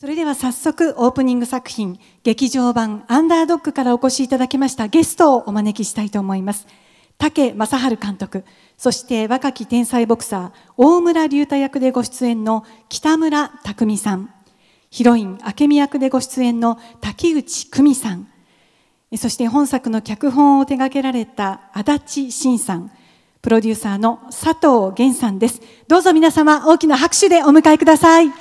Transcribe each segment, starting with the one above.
それでは早速オープニング作品劇場版アンダードッグからお越しいただきましたゲストをお招きしたいと思います竹正治監督そして若き天才ボクサー大村隆太役でご出演の北村匠海さんヒロイン明美役でご出演の滝内久美さんそして本作の脚本を手掛けられた足立慎さんプロデューサーの佐藤源さんですどうぞ皆様大きな拍手でお迎えください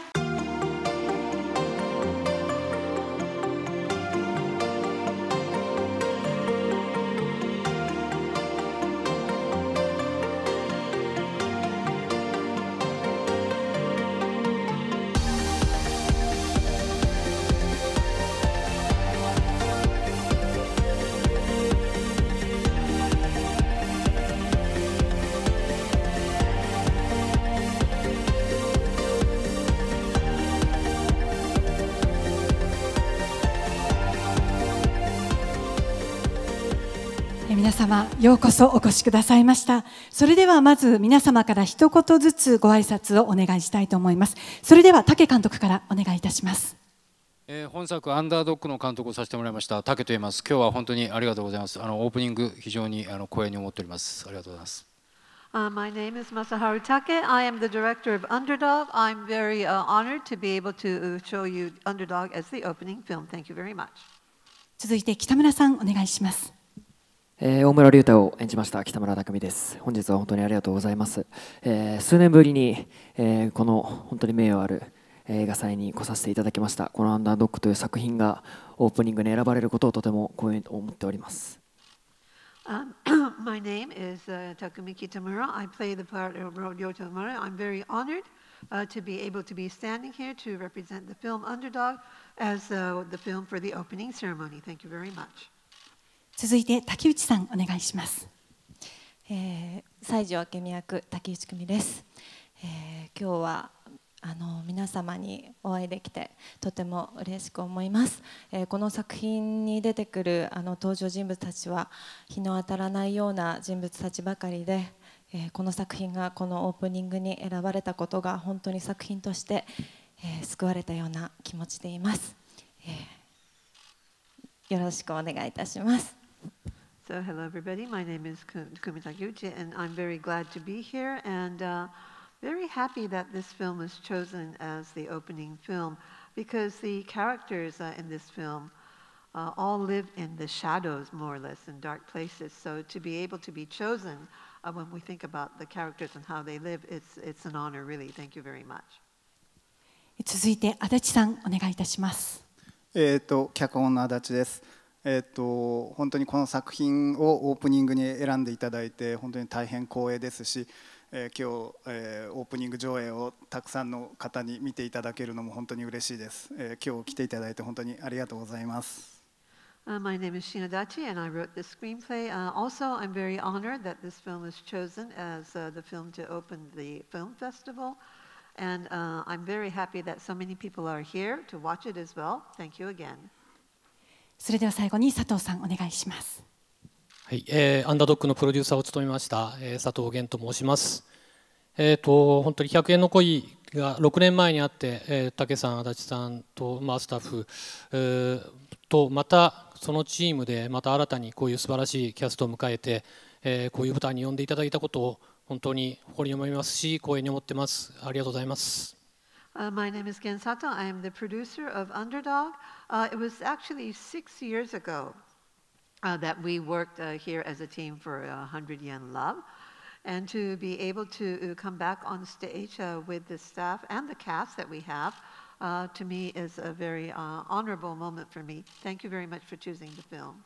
ようこそお越しくださいましたそれではまず皆様から一言ずつご挨拶をお願いしたいと思いますそれでは竹監督からお願いいたしますえー、本作「アンダードッグ」の監督をさせてもらいました竹と言います今日は本当にありがとうございますあのオープニング非常にあの光栄に思っておりますありがとうございます Uh, my name is Masaharu Take. I am the director of Underdog. I'm very uh, honored to be able to show you Underdog as the opening film. Thank you very much. 続いて北村さんお願いします。えー、大村隆太を演じました北村匠海です本日は本当にありがとうございます、えー、数年ぶりに、えー、この本当に名誉ある映画祭に来させていただきましたこの「アンダードッグ」という作品がオープニングに選ばれることをとても光栄と思っております m my name is、uh, Takumi Kitamura. I play the part of Ryo Tamura. I'm very honored uh, to be able to be standing here to represent the film Underdog as uh, the film for the opening ceremony. Thank you very much. 続いて竹内さんお願いします、えー、西条明美役竹内久美です、えー、今日はあの皆様にお会いできてとても嬉しく思います、えー、この作品に出てくるあの登場人物たちは日の当たらないような人物たちばかりで、えー、この作品がこのオープニングに選ばれたことが本当に作品として、えー、救われたような気持ちでいます、えよろしくお願いいたします So hello everybody, my name is Kumi Taguchi and I'm very glad to be here and uh, very happy that this film was chosen as the opening film because the characters uh, in this film uh, all live in the shadows more or less in dark places. So to be able to be chosen uh, when we think about the characters and how they live, it's, it's an honor really. Thank you very much. 続いて足立さんお願いいたします。えっ、ー、と脚本の足立です。えーと、と本当にこの作品をオープニングに選んでいただいて本当に大変光栄ですし、えー、今日、えー、オープニング上映をたくさんの方に見ていただけるのも本当に嬉しいです、えー、今日来ていただいて本当にありがとうございます。Uh, my name is Shina Dachi, and I wrote the screenplay. Uh, also, I'm very honored that this film is chosen as uh, the film to open the film festival. And uh, I'm very happy that so many people are here to watch it as well. Thank you again. それでは最後に佐藤さんお願いします。はい、えー、アンダードックのプロデューサーを務めました、えー、佐藤源と申します。えっ、ー、と本当に100円の恋が6年前にあって、えー、武さん足立さんとまあスタッフ、えー、とまたそのチームでまた新たにこういう素晴らしいキャストを迎えて、えー、こういう舞台に呼んでいただいたことを本当に誇りに思いますし光栄に思ってます。ありがとうございます。Uh, my name is Gen Sato. I am the producer of Underdog. Uh, it was actually six years ago uh, that we worked uh, here as a team for 100 Yen Love. And to be able to uh, come back on stage uh, with the staff and the cast that we have, to me is a very honorable moment for me. Thank you very much for choosing the film.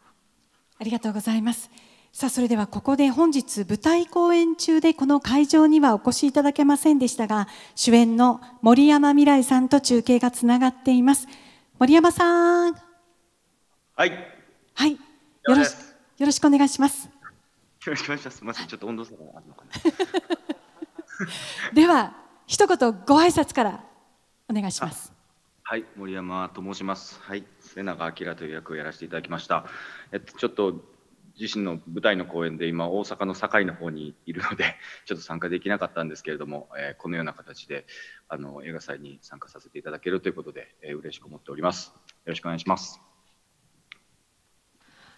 ありがとうございます。さあそれではここで本日舞台公演中でこの会場にはお越しいただけませんでしたが主演の森山未来さんと中継がつながっています森山さんはいはいよろしよろしくお願いしますよろしくお願いしますすみませんちょっと温度差があるのかなでは一言ご挨拶からお願いしますはい森山と申しますはい瀬永明という役をやらせていただきましたえっとちょっと自身の舞台の公演で今大阪の堺の方にいるのでちょっと参加できなかったんですけれども、えー、このような形であの映画祭に参加させていただけるということで、えー、嬉しく思っておりますよろしくお願いします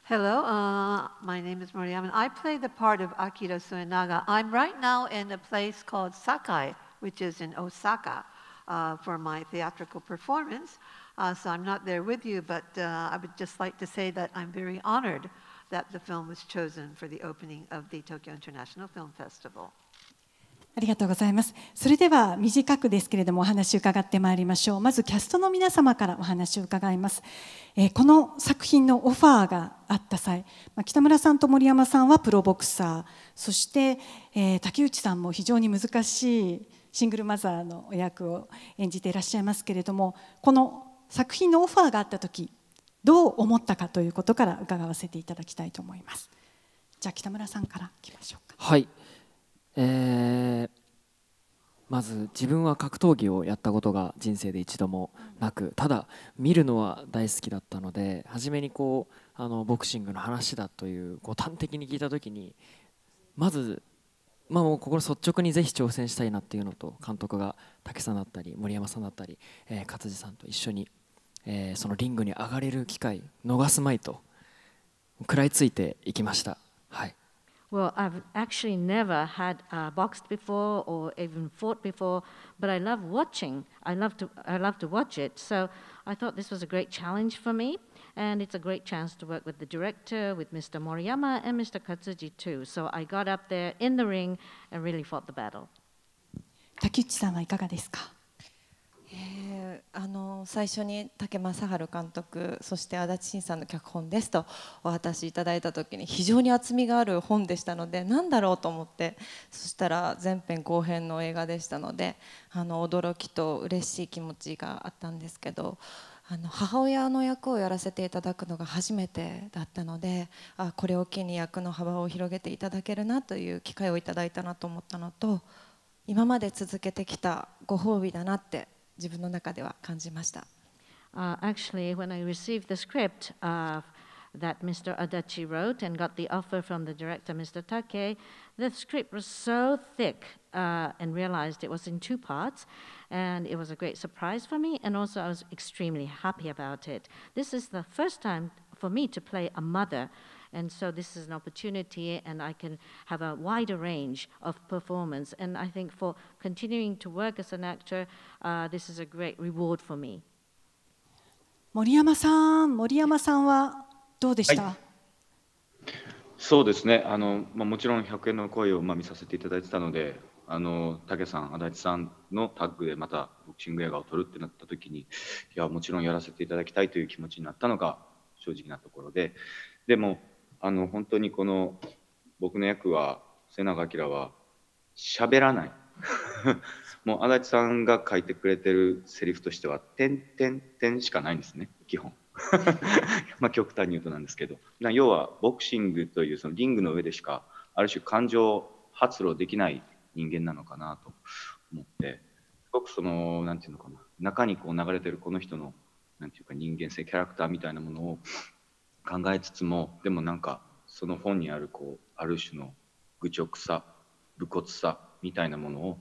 Hello, uh, my name is Moriyama. I play the part of Akira Suenaga. I'm right now in a place called Sakai, which is in Osaka, uh, for my theatrical performance. Uh, so I'm not there with you, but uh, I would just like to say that I'm very honored uh, that the film was chosen for the opening of the Tokyo International Film Festival. ありがとうございます。それでは短くですけれどもお話を伺ってまいりましょう。まずキャストの皆様からお話を伺います。えー、この作品のオファーがあった際、まあ、北村さんと森山さんはプロボクサー、そして、えー、竹内さんも非常に難しいシングルマザーのお役を演じていらっしゃいますけれども、この作品のオファーがあった時、どう思ったかということから伺わせていただきたいと思いますじゃあ北村さんからいきましょうかはい、えー、まず自分は格闘技をやったことが人生で一度もなくただ見るのは大好きだったので初めにこうあのボクシングの話だというこう端的に聞いた時にまずまあ、もうここ率直にぜひ挑戦したいなっていうのと監督が武さんだったり森山さんだったり、えー、勝地さんと一緒にえー、そのリングに上がれる機会逃すまいと食らいついていきました。はい Well, I've actually never had uh, boxed before or even fought before, but I love watching. I love to I love to watch it. So I thought this was a great challenge for me, and it's a great chance to work with the director, with Mr. Moriyama and Mr. Katsuji too. So I got up there in the ring and really fought the battle. 竹内さんはいかがですかえあの最初に竹正治監督そして足立慎さんの脚本ですとお渡しいただいた時に非常に厚みがある本でしたので何だろうと思ってそしたら前編後編の映画でしたのであの驚きと嬉しい気持ちがあったんですけど。あの母親の役をやらせていただくのが初めてだったのであこれを機に役の幅を広げていただけるなという機会をいただいたなと思ったのと今まで続けてきたご褒美だなって自分の中では感じました。Uh, actually, when I received the script uh, that Mr. Adachi wrote and got the offer from the director, Mr. Take, the script was so thick uh, and realized it was in two parts. And it was a great surprise for me, and also I was extremely happy about it. This is the first time for me to play a mother And so this is an opportunity, and I can have a wider range of performance. And I think for continuing to work as an actor, uh, this is a great reward for me. 森山さん、森山さんはどうでした、そうですねあの、まあ、もちろん100円の声を、まあ、見させていただいてたので、あの武さん、足立さんのタッグでまたボクシング映画を撮るってなった時に、いや、もちろんやらせていただきたいという気持ちになったのが正直なところで、でも、あの本当にこの僕の役は瀬長明は喋らない もう足立さんが書いてくれてるセリフとしては「点点点」しかないんですね基本 まあ極端に言うとなんですけど要はボクシングというそのリングの上でしかある種感情発露できない人間なのかなと思ってすごくその何て言うのかな中にこう流れてるこの人の何て言うか人間性キャラクターみたいなものを考えつつもでもなんかその本にあるこうある種の愚直さ武骨さみたいなものを、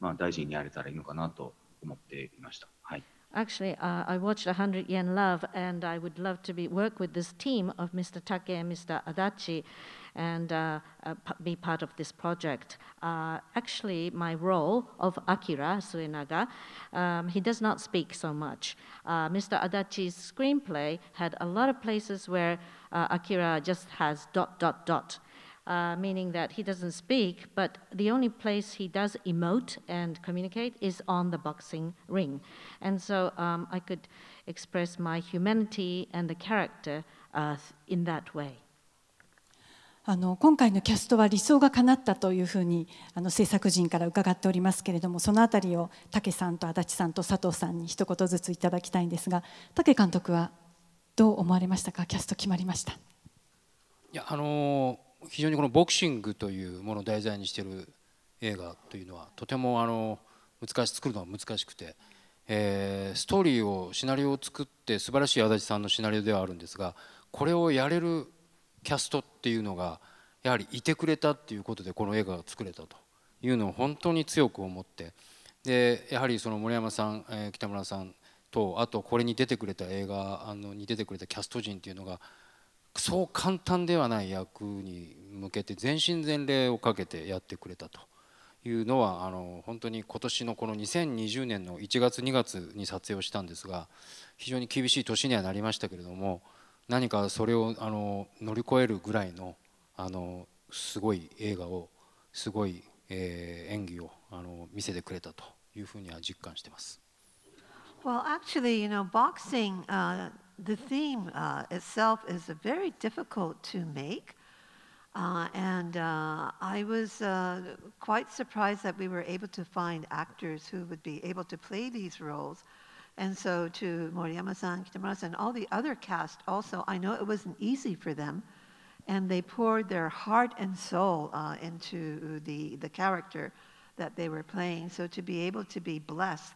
まあ、大事にやれたらいいのかなと思っていました。はい Actually, uh, I watched 100 Yen Love, and I would love to be work with this team of Mr. Take and Mr. Adachi, and uh, uh, be part of this project. actually, my role of Akira Suenaga, um, he does not speak so much. Mr. Adachi's screenplay had a lot of places where Akira just has dot, dot, dot. Uh, meaning that he doesn't speak, but the only place he does emote and communicate is on the boxing ring. And so um, I could express my humanity and the character uh, in that way. あの今回のキャストは理想が叶ったというふうにあの制作陣から伺っておりますけれどもそのあたりを武さんと足立さんと佐藤さんに一言ずついただきたいんですが武監督はどう思われましたかキャスト決まりましたいやあの非常にこのボクシングというものを題材にしている映画というのはとてもあの難し作るのは難しくて、えー、ストーリーをシナリオを作って素晴らしい足立さんのシナリオではあるんですがこれをやれるキャストっていうのがやはりいてくれたっていうことでこの映画が作れたというのを本当に強く思ってでやはりその森山さん、えー、北村さんとあとこれに出てくれた映画あのに出てくれたキャスト陣っていうのがそう簡単ではない役に向けて全身全霊をかけてやってくれたというのはあの本当に今年のこの2020年の1月2月に撮影をしたんですが非常に厳しい年にはなりましたけれども何かそれをあの乗り越えるぐらいのあのすごい映画をすごい、えー、演技をあの見せてくれたというふうには実感してます。Well, actually, you know, boxing, uh, the theme uh, itself is very difficult to make. Uh, and uh, I was uh, quite surprised that we were able to find actors who would be able to play these roles. And so to Moriyama-san, Kitamura-san, all the other cast also, I know it wasn't easy for them. And they poured their heart and soul uh, into the, the character that they were playing. So to be able to be blessed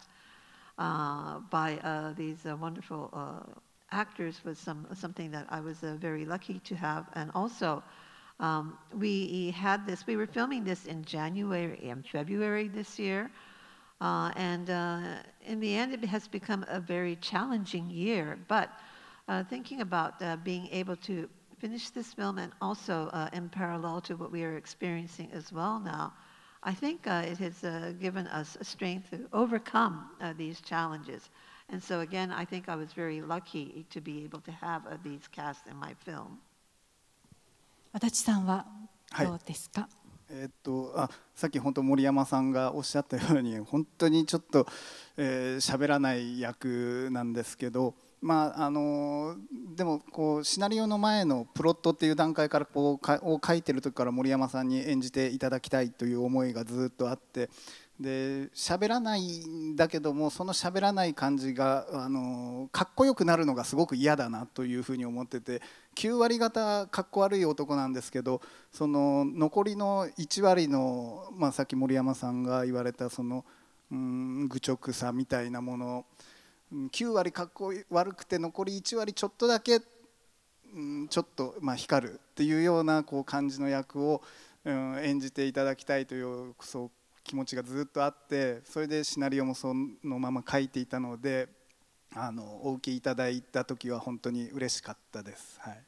uh, by uh, these uh, wonderful actors was some, something that I was very lucky to have. And also, um, we had this, we were filming this in January and February this year. Uh, and uh, in the end, it has become a very challenging year. But uh, thinking about being able to finish this film and also in parallel to what we are experiencing as well now, I think uh, it has uh, given us a strength to overcome uh, these challenges. And so again, I think I was very lucky to be able to have uh, these cast in my film. 足立さんはどうですか、はい、えー、っとあさっき本当森山さんがおっしゃったように本当にちょっと喋、えー、らない役なんですけど、まあ、あのでもこうシナリオの前のプロットっていう段階からこうかを書いてる時から森山さんに演じていただきたいという思いがずっとあってで喋らないんだけどもその喋らない感じがあのかっこよくなるのがすごく嫌だなというふうに思ってて9割方かっこ悪い男なんですけどその残りの1割の、まあ、さっき森山さんが言われたその、うん、愚直さみたいなもの9割かっこ悪くて残り1割ちょっとだけちょっとまあ光るっていうようなこう感じの役を演じていただきたいというそう気持ちがずっとあってそれでシナリオもそのまま書いていたのであのお受けいただいた時は本当に嬉しかったです。はい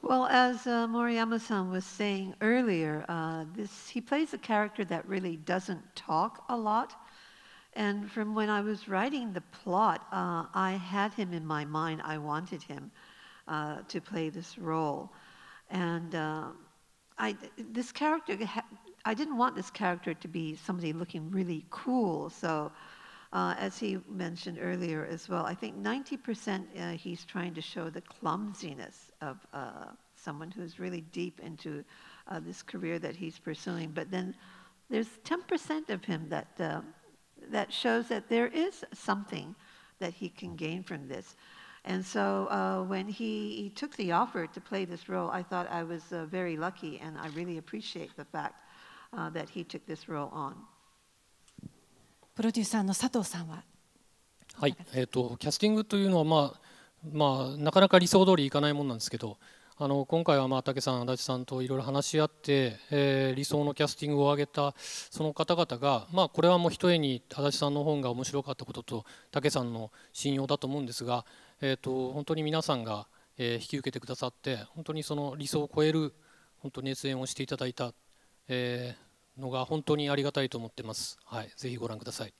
Well, as uh, Moriyama-san was saying earlier, uh, this, he plays a character that really doesn't talk a lot, And from when I was writing the plot, uh, I had him in my mind. I wanted him uh, to play this role. And uh, I, this character, I didn't want this character to be somebody looking really cool. So, uh, as he mentioned earlier as well, I think 90% uh, he's trying to show the clumsiness of uh, someone who's really deep into this career that he's pursuing. But then there's 10% of him that that shows that there is something that he can gain from this. And so uh, when he, he, took the offer to play this role, I thought I was uh, very lucky, and I really appreciate the fact uh, that he took this role on. プロデューサーの佐藤さんは。はい、えっ、ー、とキャスティングというのはまあまあなかなか理想通りいかないもんなんですけど、あの今回はまあ武さん、足立さんといろいろ話し合って、えー、理想のキャスティングを挙げたその方々が、まあ、これはもうひとえに足立さんの本が面白かったことと武さんの信用だと思うんですが、えーと、本当に皆さんが、えー、引き受けてくださって本当にその理想を超える本当熱演をしていただいた、えー、のが本当にありがたいと思ってます。はい、ぜひご覧ください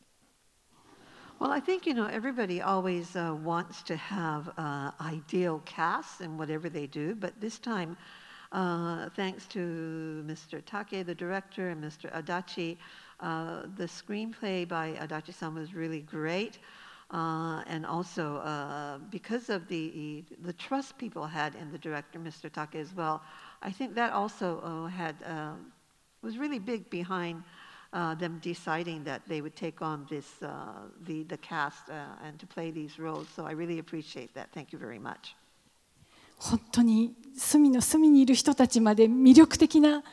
Well, I think, you know, everybody always uh, wants to have uh, ideal casts in whatever they do, but this time, uh, thanks to Mr. Take, the director, and Mr. Adachi, uh, the screenplay by Adachi-san was really great. Uh, and also, uh, because of the, the trust people had in the director, Mr. Take, as well, I think that also had, was really big behind uh, them deciding that they would take on this, uh, the, the cast uh, and to play these roles. So I really appreciate that. Thank you very much. 本当に隅の隅にいる人たちまで魅力的な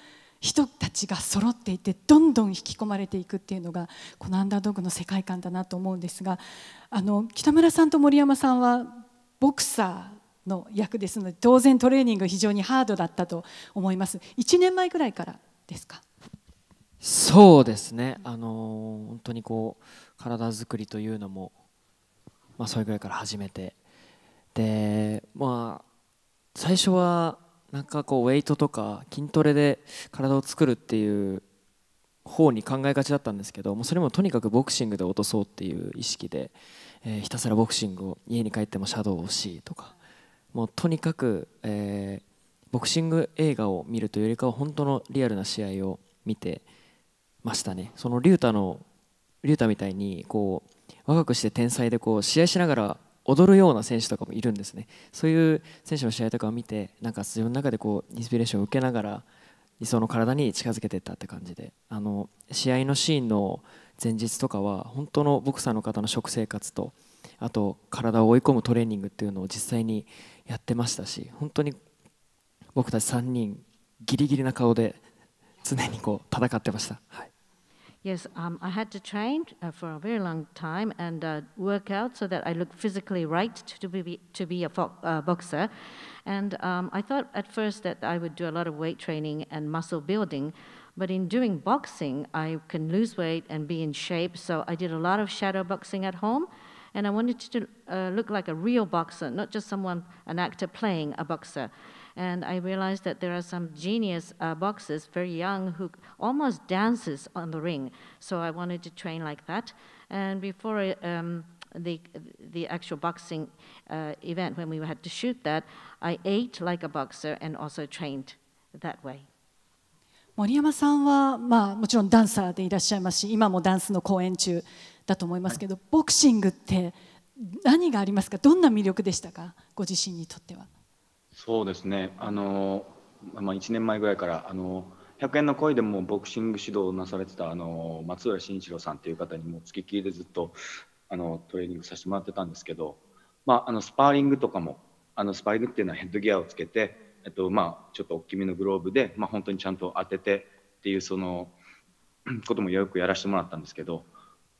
人たちが揃っていてどんどん引き込まれていくっていうのがこのアンダードッグの世界観だなと思うんですがあの北村さんと森山さんはボクサーの役ですので当然トレーニング非常にハードだったと思います1年前ぐらいからですかそうですね、あのー、本当にこう体作りというのも、まあ、それぐらいから始めてで、まあ、最初はなんかこうウェイトとか筋トレで体を作るっていう方に考えがちだったんですけどもうそれもとにかくボクシングで落とそうっていう意識で、えー、ひたすらボクシングを家に帰ってもシャドウをしとかもうとにかく、えー、ボクシング映画を見るというよりかは本当のリアルな試合を見て。ましたねその竜太の竜太みたいにこう若くして天才でこう試合しながら踊るような選手とかもいるんですねそういう選手の試合とかを見てなんか自分の中でこうインスピレーションを受けながら理想の体に近づけていったって感じであの試合のシーンの前日とかは本当のボクサーの方の食生活とあと体を追い込むトレーニングっていうのを実際にやってましたし本当に僕たち3人ギリギリな顔で常にこう戦ってました。はい Yes, um, I had to train uh, for a very long time and uh, work out so that I look physically right to be, to be a uh, boxer. And um, I thought at first that I would do a lot of weight training and muscle building, but in doing boxing, I can lose weight and be in shape. So I did a lot of shadow boxing at home, and I wanted to uh, look like a real boxer, not just someone, an actor playing a boxer and I realized that there are some genius uh, boxers, very young, who almost dances on the ring. So I wanted to train like that. And before um, the the actual boxing uh, event, when we had to shoot that, I ate like a boxer and also trained that way. 森山さんは、まあ、もちろんダンサーでいらっしゃいますし今もダンスの公演中だと思いますけどボクシングって何がありますかどんな魅力でしたかご自身にとっては。そうですねあの、まあ、1年前ぐらいからあの100円の恋でもボクシング指導をなされてたあの松浦慎一郎さんという方にも付きっきりでずっとあのトレーニングさせてもらってたんですけど、まあ、あのスパーリングとかもあのスパーリングっていうのはヘッドギアをつけて、えっとまあ、ちょっと大きめのグローブで、まあ、本当にちゃんと当ててっていうそのこともよくやらせてもらったんですけど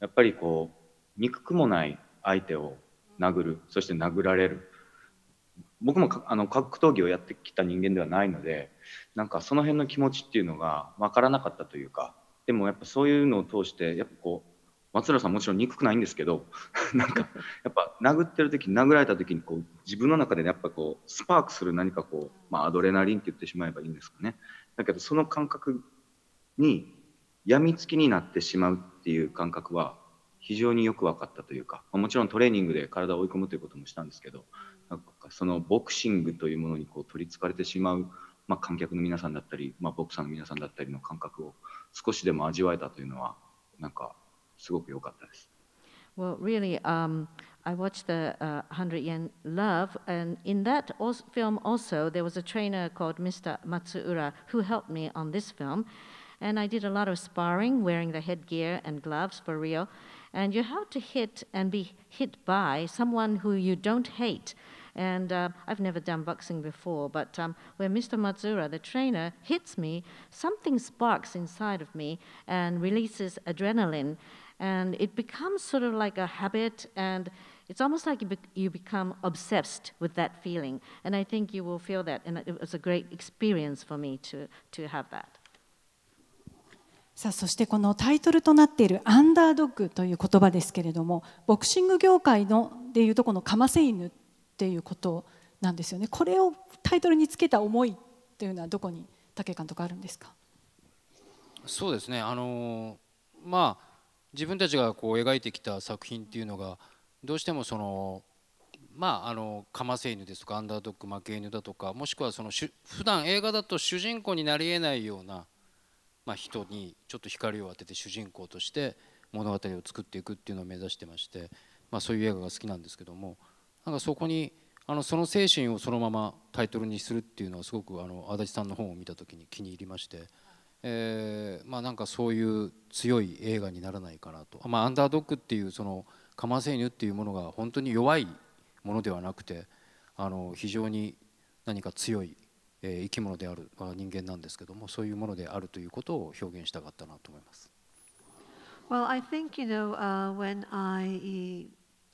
やっぱりこう憎くもない相手を殴るそして殴られる僕もあの格闘技をやってきた人間ではないのでなんかその辺の気持ちっていうのが分からなかったというかでもやっぱそういうのを通してやっぱこう松浦さんもちろん憎くないんですけど なんかやっぱ殴ってる時殴られた時にこう自分の中で、ね、やっぱこうスパークする何かこう、まあ、アドレナリンって言ってしまえばいいんですかねだけどその感覚に病みつきになってしまうっていう感覚は非常によく分かったというか、まあ、もちろんトレーニングで体を追い込むということもしたんですけどかそのボクシングというものにこう取りつかれてしまう、まあ、観客の皆さんだったり、まあ、ボクサーの皆さんだったりの感覚を少しでも味わえたというのはなんかすごく良かったです。Well, really, um, I watched the uh, Hundred Yen Love, and in that also, film also, there was a trainer called Mr. Matsuura who helped me on this film. And I did a lot of sparring, wearing the headgear and gloves for real. And you have to hit and be hit by someone who you don't hate. And uh, I've never done boxing before, but um, when Mr. Matsura, the trainer, hits me, something sparks inside of me and releases adrenaline. And it becomes sort of like a habit, and it's almost like you, be you become obsessed with that feeling. And I think you will feel that. And it was a great experience for me to, to have that. さあそしてこのタイトルとなっている「アンダードッグ」という言葉ですけれどもボクシング業界のでいうとこのカマセイヌっていうことなんですよねこれをタイトルにつけた思いというのはどこに武監督あるんですかそうですねあのまあ自分たちがこう描いてきた作品っていうのがどうしてもそのまああのカマセイヌですとかアンダードッグ負け犬だとかもしくはその普段映画だと主人公になりえないような、まあ、人にちょっと光を当てて主人公として物語を作っていくっていうのを目指してまして、まあ、そういう映画が好きなんですけども。なんかそこにあのその精神をそのままタイトルにするっていうのはすごくあの足立さんの本を見た時に気に入りまして、えー、まあ、なんかそういう強い映画にならないかなと、まあ、アンダードックっていうそのカマセイヌっていうものが本当に弱いものではなくてあの非常に何か強い、え生き物である、人間なんですけどもそういうものであるということを表現したかったなと思います。Well, I think, you know, uh, when I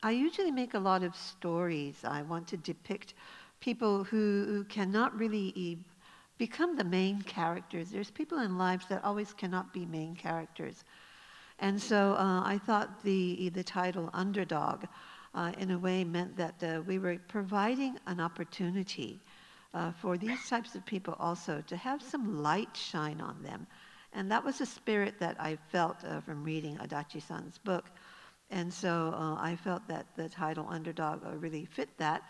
I usually make a lot of stories. I want to depict people who, who cannot really become the main characters. There's people in lives that always cannot be main characters. And so uh, I thought the, the title Underdog uh, in a way meant that uh, we were providing an opportunity uh, for these types of people also to have some light shine on them. And that was the spirit that I felt uh, from reading Adachi-san's book. And so uh, I felt that the title underdog really fit that.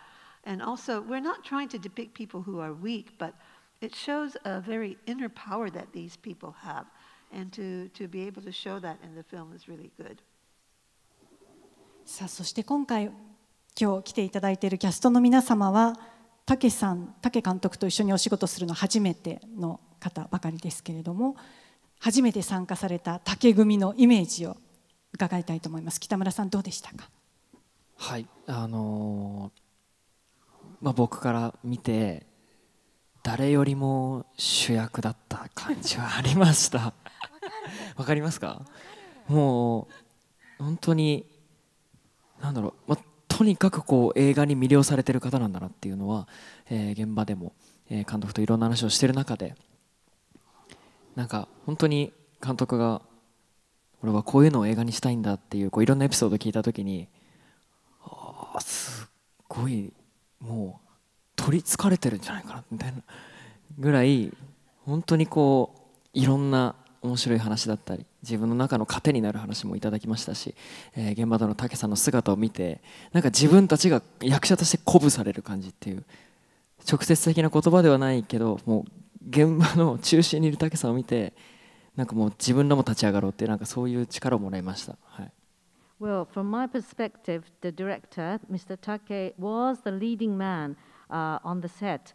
And also, we're not trying to depict people who are weak, but it shows a very inner power that these people have. And to, to be able to show that in the film is really good. さあそして今回今日来ていただいているキャストの皆様はたけさんたけ監督と一緒にお仕事するの初めての方ばかりですけれども初めて参加されたたけ組のイメージを伺いたいと思います北村さんどうでしたかはいあのー、まあ、僕から見て誰よりも主役だった感じはありました わかりますかもう本当に何だろう、まあ、とにかくこう映画に魅了されてる方なんだなっていうのは、えー、現場でも、えー、監督といろんな話をしてる中でなんか本当に監督が俺はこういうのを映画にしたいんだっていうこういろんなエピソード聞いた時にああすっごいもう取りつかれてるんじゃないかなみたいなぐらい本当にこういろんな面白い話だったり自分の中の糧になる話もいただきましたし、えー、現場での武さんの姿を見てなんか自分たちが役者として鼓舞される感じっていう直接的な言葉ではないけどもう現場の中心にいる武さんを見てなんかもう自分らも立ち上がろうってなんかそういう力をもらいました。はい Well, from my perspective, the director, Mr. Take, was the leading man uh, on the set.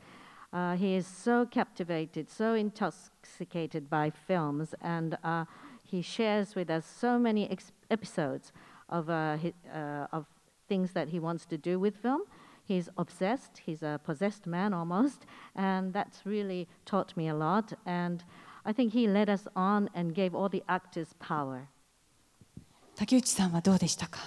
Uh, he is so captivated, so intoxicated by films, and uh, he shares with us so many episodes of, uh, his, uh, of things that he wants to do with film. He's obsessed, he's a possessed man almost, and that's really taught me a lot. And I think he led us on and gave all the actors power. 竹内さんはどうでしたか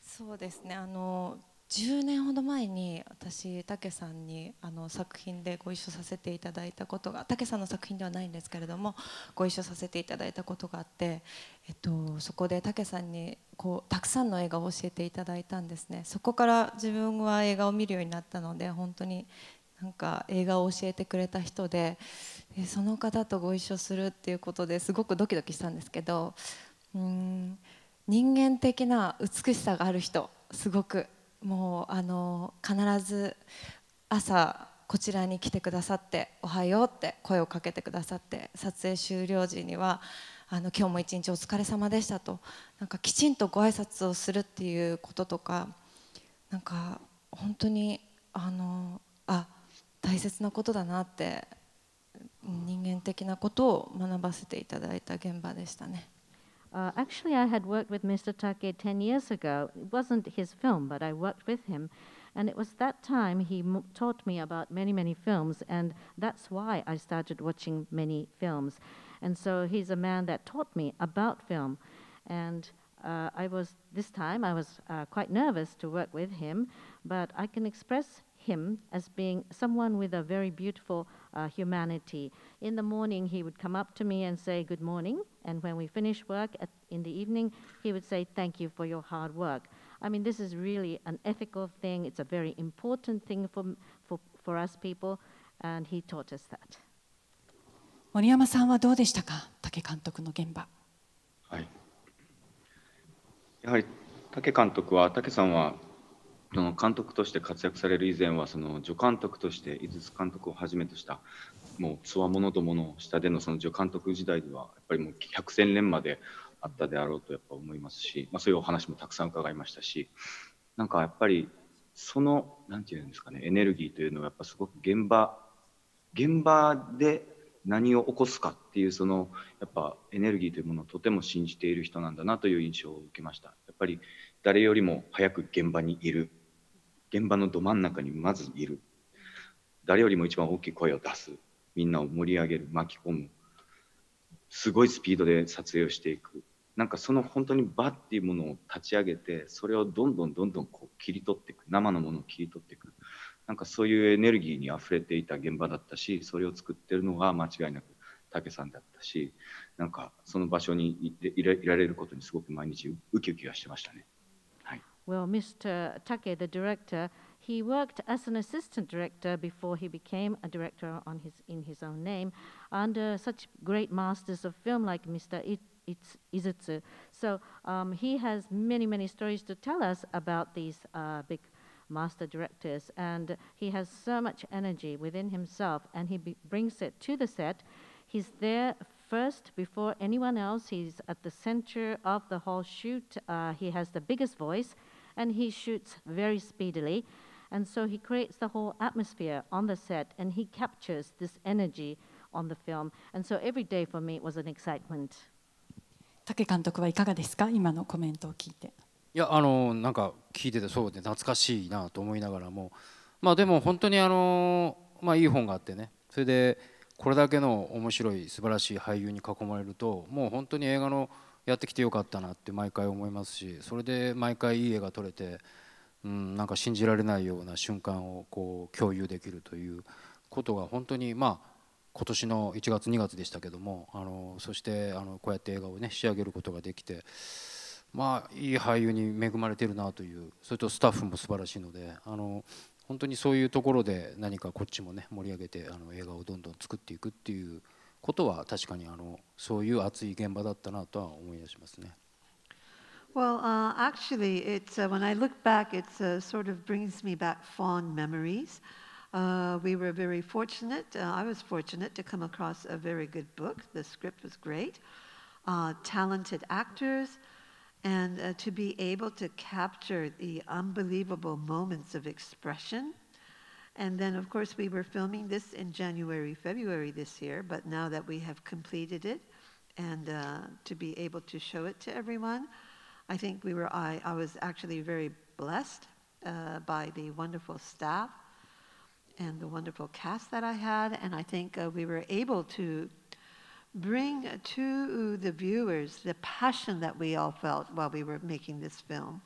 そうですねあの10年ほど前に私武さんにあの作品でご一緒させていただいたことが武さんの作品ではないんですけれどもご一緒させていただいたことがあって、えっと、そこで武さんにこうたくさんの映画を教えていただいたんですねそこから自分は映画を見るようになったので本当になんか映画を教えてくれた人でその方とご一緒するっていうことですごくドキドキしたんですけどうん人間的な美しさがある人すごくもうあの必ず朝こちらに来てくださって「おはよう」って声をかけてくださって撮影終了時には「あの今日も一日お疲れ様でしたと」なんかきちんとご挨拶をするっていうこととかなんか本当にあのあ大切なことだなって人間的なことを学ばせていただいた現場でしたね。Uh, actually, I had worked with Mr. Take 10 years ago. It wasn't his film, but I worked with him. And it was that time he m- taught me about many, many films, and that's why I started watching many films. And so he's a man that taught me about film. And uh, I was, this time, I was uh, quite nervous to work with him, but I can express him as being someone with a very beautiful uh, humanity. In the morning, he would come up to me and say, Good morning. And when we finished work at, in the evening, he would say, Thank you for your hard work. I mean, this is really an ethical thing. It's a very important thing for, for, for us people, and he taught us that. 森山さんはどうでしたか、武監督の現場。はい、やはり武監督は、武さんは監督として活躍される以前はその助監督として井筒監督をはじめとしたもうつわものどもの下でのその助監督時代ではやっぱりもう百戦錬まであったであろうとやっぱ思いますし、まあ、そういうお話もたくさん伺いましたしなんかやっぱりその何て言うんですかねエネルギーというのはやっぱすごく現場現場で何を起こすかっていうそのやっぱエネルギーというものをとても信じている人なんだなという印象を受けました。やっぱり誰よりも早く現場にいる現場のど真ん中にまずいる誰よりも一番大きい声を出すみんなを盛り上げる巻き込むすごいスピードで撮影をしていくなんかその本当に場っていうものを立ち上げてそれをどんどんどんどんこう切り取っていく生のものを切り取っていくなんかそういうエネルギーにあふれていた現場だったしそれを作ってるのが間違いなく武さんだったしなんかその場所にいていられることにすごく毎日ウキウキはしてましたね。Well, Mr. Take, the director, he worked as an assistant director before he became a director his, in his own name under such great masters of film like Mr. Izutsu. So um, he has many, many stories to tell us about these uh, big master directors. And he has so much energy within himself, and he brings it to the set. He's there first before anyone else. He's at the center of the whole shoot. Uh, he has the biggest voice. and he shoots very speedily. And so he creates the whole atmosphere on the set and he captures this energy on the film. And so every day for me was an excitement. 竹監督はいかがですか今のコメントを聞いて。いやあのなんか聞いててそうで懐かしいなと思いながらもまあでも本当にあのまあいい本があってねそれでこれだけの面白い素晴らしい俳優に囲まれるともう本当に映画のやってきてよかったなって毎回思いますしそれで毎回いい絵が撮れて、うん、なんか信じられないような瞬間をこう共有できるということが本当にまあ今年の1月2月でしたけどもあのそしてあのこうやって映画をね仕上げることができてまあいい俳優に恵まれてるなというそれとスタッフも素晴らしいのであの本当にそういうところで何かこっちもね盛り上げてあの映画をどんどん作っていくっていう。ことは確かにあのそういう熱い現場だったなとは思い出しますね。Well, uh, actually, it's, uh, when I look back, it uh, sort of brings me back fond memories. Uh, we were very fortunate. Uh, I was fortunate to come across a very good book. The script was great. Uh, talented actors, and uh, to be able to capture the unbelievable moments of expression And then, of course, we were filming this in January, February this year, but now that we have completed it and uh, to be able to show it to everyone, I think we were, I, I was actually very blessed uh, by the wonderful staff and the wonderful cast that I had. And I think uh, we were able to bring to the viewers the passion that we all felt while we were making this film.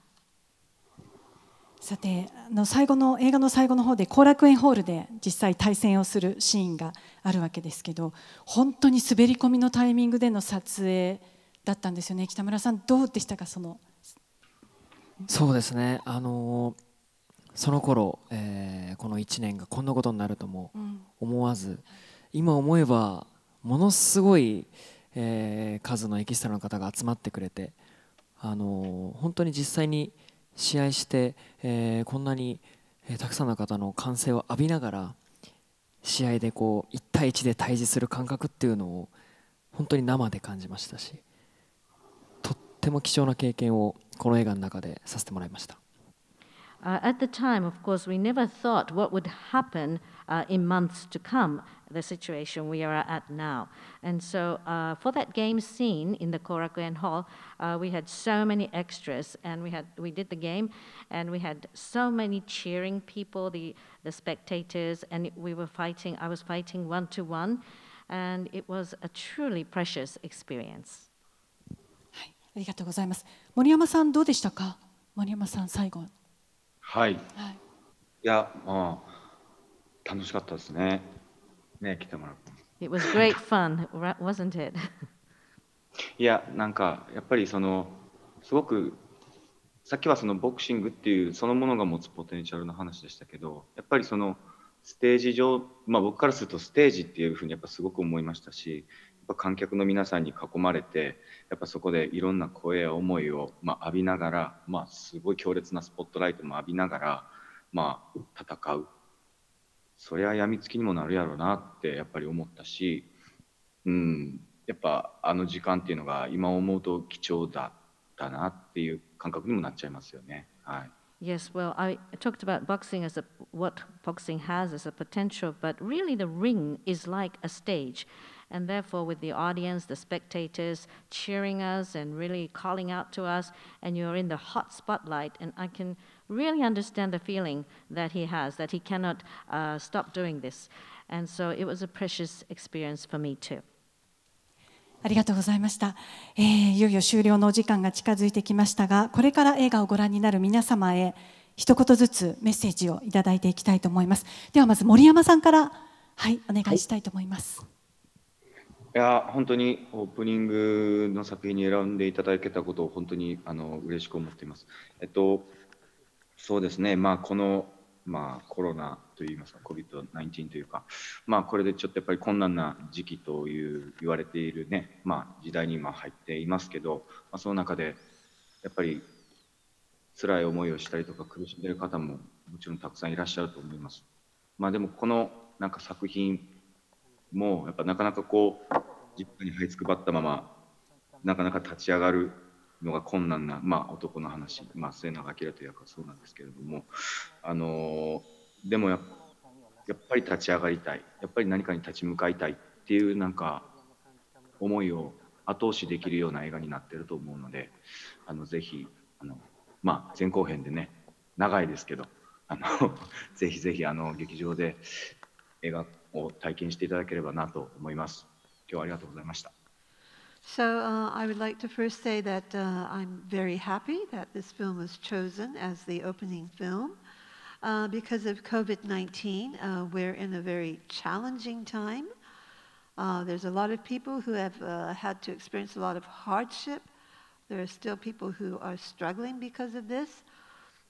さてあの最後の映画の最後の方で後楽園ホールで実際対戦をするシーンがあるわけですけど本当に滑り込みのタイミングでの撮影だったんですよね北村さんどうでしたかそのそうですねあのその頃、えー、この1年がこんなことになるとも思わず、うん、今思えばものすごい、えー、数のエキストラの方が集まってくれてあの本当に実際に。試合して、えー、こんなに、えー、たくさんの方の歓声を浴びながら試合でこう1対1で対峙する感覚っていうのを本当に生で感じましたしとっても貴重な経験をこの映画の中でさせてもらいました。Uh, at the time, of course, we never thought what would happen uh, in months to come. the situation we are at now. And so uh, for that game scene in the Korakuen Hall, uh, we had so many extras, and we had we did the game, and we had so many cheering people, the the spectators, and we were fighting. I was fighting one to one, and it was a truly precious experience. ありがとうございます。森山さんどうでしたか？森山さん最後。はい。はい、いや、まあ楽しかったですね。ね、来てもらう。It was great fun, wasn't it? いや、なんか、やっぱりその、すごく、さっきはそのボクシングっていうそのものが持つポテンシャルの話でしたけど、やっぱりその、ステージ上、まあ僕からするとステージっていうふうにやっぱすごく思いましたし、やっぱ観客の皆さんに囲まれて、やっぱそこでいろんな声や思いを、まあ、浴びながら、まあすごい強烈なスポットライトも浴びながら、まあ戦う。そりゃやみつきにもなるやろうなってやっぱり思ったし、うん、やっぱあの時間っていうのが今思うと貴重だったなっていう感覚にもなっちゃいますよね。はい Yes, well, I talked about boxing as a, what boxing has as a potential, but really the ring is like a stage. And therefore, with the audience, the spectators cheering us and really calling out to us, and you're in the hot spotlight. And I can really understand the feeling that he has, that he cannot uh, stop doing this. And so it was a precious experience for me too. ありがとうございました、えー、いよいよ終了のお時間が近づいてきましたが、これから映画をご覧になる皆様へ、一言ずつメッセージをいただいていきたいと思います。ではまず森山さんから、はい、お願いしたいと思います。はいいや本当にオープニングの作品に選んでいただけたことを本当にあの嬉しく思っています。えっとそうですね、まあ、この、まあ、コロナといいますか、COVID-19 というか、まあ、これでちょっとやっぱり困難な時期という言われているね、まあ、時代に今入っていますけど、まあ、その中でやっぱり辛い思いをしたりとか苦しんでいる方ももちろんたくさんいらっしゃると思います。まあ、でもこのなんか作品もやっぱなかなかこう実家に這いつくばったままなかなか立ち上がるのが困難な、まあ、男の話、まあ、末永明という役はそうなんですけれども、あのー、でもややっぱり立ち上がりたいやっぱり何かに立ち向かいたいっていうなんか思いを後押しできるような映画になってると思うのであのぜひあの、まあ、前後編でね長いですけどあの ぜひぜひあの劇場で映画を体験していただければなと思います。今日はありがとうございました。So uh, I would like to first say that uh, I'm very happy that this film was chosen as the opening film. Uh, because of COVID-19, uh, we're in a very challenging time. Uh, there's a lot of people who have uh, had to experience a lot of hardship. There are still people who are struggling because of this.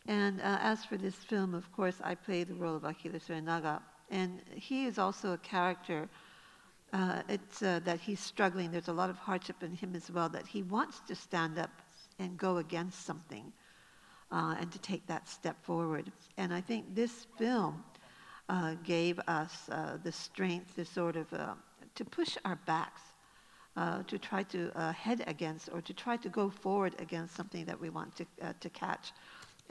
And as for this film, of course, I play the role of Akira Surinaga. And he is also a character uh, it's uh, that he's struggling. There's a lot of hardship in him as well, that he wants to stand up and go against something uh, and to take that step forward. And I think this film uh, gave us uh, the strength to sort of uh, to push our backs, to try to head against or to try to go forward against something that we want to, to catch.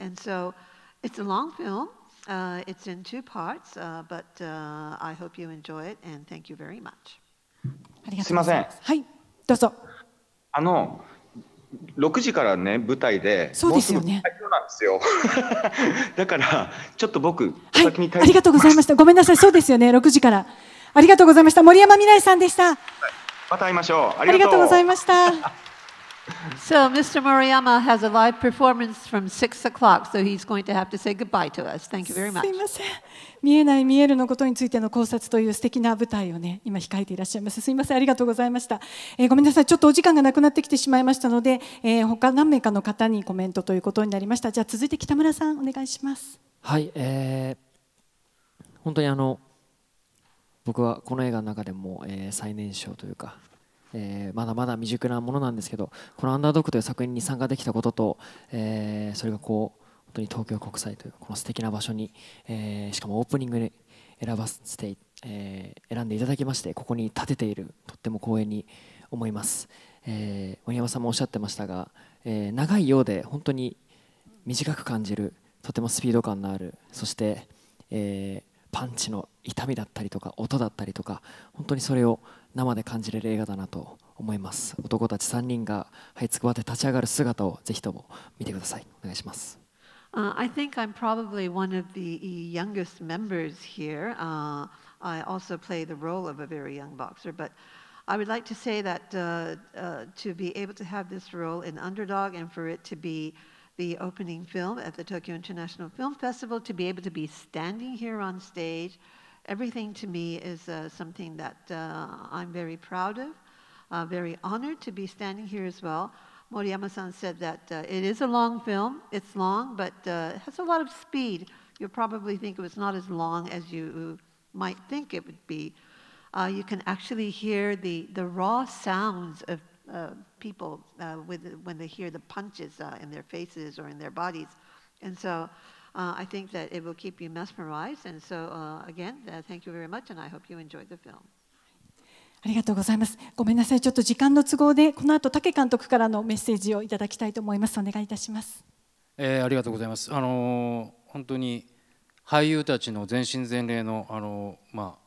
And so it's a long film. Uh, it's in two parts, uh, but uh, I hope you enjoy it and thank you very much. すいません。はい、どうぞ。あの、6時からね、舞台で、そうですよね。なんですよ。だから、ちょっと僕、はい、ありがとうございました。ごめんなさい、そうですよね、6時から。ありがとうございました。森山未来さんでした。また会いましょう。ありがとうございました。So Mr. Moriyama has a live performance from 6 o'clock, so he's going to have to say goodbye to us. Thank you very much. すいません。見えない見えるのことについての考察という素敵な舞台をね、今控えていらっしゃいます。すいません、ありがとうございました。えー、ごめんなさい、ちょっとお時間がなくなってきてしまいましたので、えー、他何名かの方にコメントということになりました。じゃあ続いて北村さん、お願いします。はい、えー、本当にあの、僕はこの映画の中でも、えー、最年少というか、えー、まだまだ未熟なものなんですけどこの「アンダードッグ」という作品に参加できたことと、えー、それがこう本当に東京国際というこの素敵な場所に、えー、しかもオープニングに選ばせて、えー、選んでいただきましてここに立てているとっても光栄に思います、えー、森山さんもおっしゃってましたが、えー、長いようで本当に短く感じるとてもスピード感のあるそして、えー、パンチの痛みだったりとか音だったりとか本当にそれを生で感じれる映画だなと思います男たち3人が這いつくばって立ち上がる姿をぜひとも見てくださいお願いします Uh, I think I'm probably one of the youngest members here. Uh, I also play the role of a very young boxer, but I would like to say that uh, uh, to be able to have this role in Underdog and for it to be the opening film at the Tokyo International Film Festival, to be able to be standing here on stage everything to me is uh, something that uh, I'm very proud of, uh, very honored to be standing here as well. Moriyama-san said that uh, it is a long film. It's long, but it has a lot of speed. You'll probably think it was not as long as you might think it would be. Uh, you can actually hear the, the raw sounds of uh, people uh, with, when they hear the punches in their faces or in their bodies. And so uh, I think that it will keep you mesmerized. And so, uh, again, uh, thank you very much, and I hope you enjoyed the film. ありがとうございます。ごめんなさい、ちょっと時間の都合で、この後竹監督からのメッセージをいただきたいと思います。お願いいたします。えー、ありがとうございます。あのー、本当に俳優たちの全身全霊のあのー、ま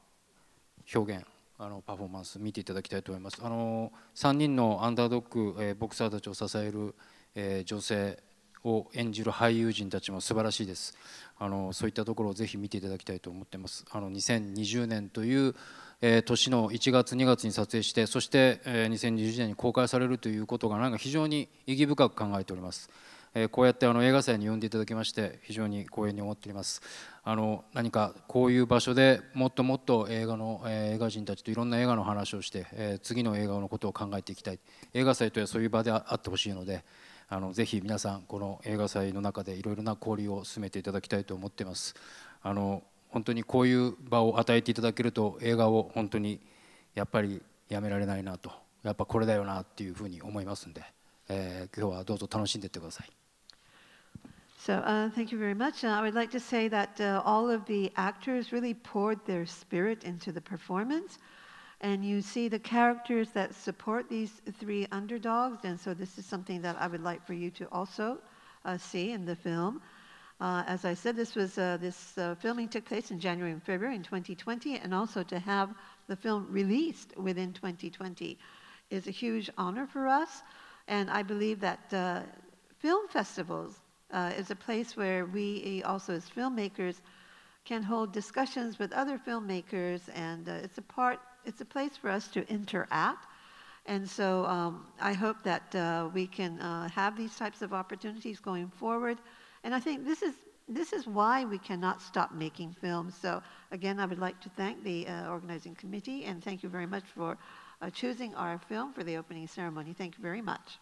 あ表現。あのパフォーマンス見ていただきたいと思います。あの3人のアンダードッグ、えー、ボクサーたちを支える、えー、女性を演じる俳優陣たちも素晴らしいですあのそういったところをぜひ見ていただきたいと思ってますあの2020年という、えー、年の1月2月に撮影してそして、えー、2020年に公開されるということがなんか非常に意義深く考えております、えー、こうやってあの映画祭に呼んでいただきまして非常に光栄に思っておりますあの何かこういう場所でもっともっと映画の、えー、映画人たちといろんな映画の話をして、えー、次の映画のことを考えていきたい映画祭というそういう場であってほしいのであのぜひ皆さんこの映画祭の中でいろいろな交流を進めていただきたいと思っていますあの本当にこういう場を与えていただけると映画を本当にやっぱりやめられないなとやっぱこれだよなっていうふうに思いますんで、えー、今日はどうぞ楽しんでいってください。So, uh, thank you very much. Uh, I would like to say that uh, all of the actors really poured their spirit into the performance. And you see the characters that support these three underdogs. And so this is something that I would like for you to also uh, see in the film. Uh, as I said, this was uh, this uh, filming took place in January and February in 2020, and also to have the film released within 2020 is a huge honor for us. And I believe that uh, film festivals uh, is a place where we also, as filmmakers, can hold discussions with other filmmakers, and it's a part it's a place for us to interact. And so um, I hope that uh, we can uh, have these types of opportunities going forward. And I think this is this is why we cannot stop making films. So again, I would like to thank the uh, organizing committee and thank you very much for uh, choosing our film for the opening ceremony. Thank you very much.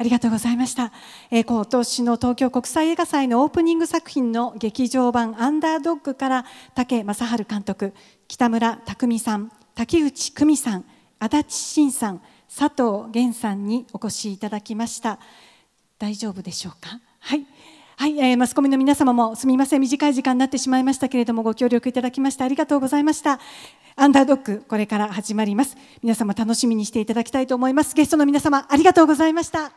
ありがとうございました、えー、今年の東京国際映画祭のオープニング作品の劇場版「アンダードッグ」から竹正治監督北村匠さん竹内久美さん足立慎さん佐藤源さんにお越しいただきました大丈夫でしょうかはい、はいえー、マスコミの皆様もすみません短い時間になってしまいましたけれどもご協力いただきましてありがとうございましたアンダードッグこれから始まります皆様楽しみにしていただきたいと思いますゲストの皆様ありがとうございました